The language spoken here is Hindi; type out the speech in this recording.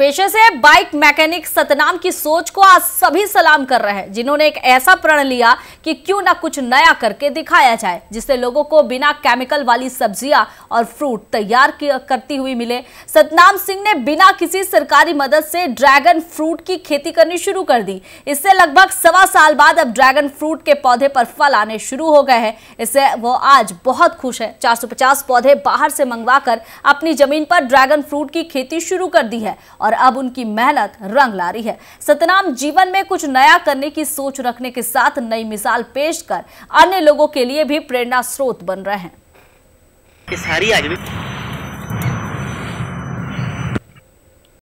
पेशे से बाइक मैकेनिक सतनाम की सोच को आज सभी सलाम कर रहे हैं जिन्होंने एक ऐसा प्रण लिया कि क्यों ना कुछ नया करके दिखाया जाए जिससे लोगों को बिना केमिकल वाली सब्जियां और फ्रूट तैयार करती हुई मिले सतनाम सिंह ने बिना किसी सरकारी मदद से ड्रैगन फ्रूट की खेती करनी शुरू कर दी इससे लगभग सवा साल बाद अब ड्रैगन फ्रूट के पौधे पर फल आने शुरू हो गए हैं इससे वो आज बहुत खुश है चार पौधे बाहर से मंगवा अपनी जमीन पर ड्रैगन फ्रूट की खेती शुरू कर दी है और और अब उनकी मेहनत रंग ला रही है सतनाम जीवन में कुछ नया करने की सोच रखने के साथ नई मिसाल पेश कर अन्य लोगों के लिए भी प्रेरणा स्रोत बन रहे हैं सारी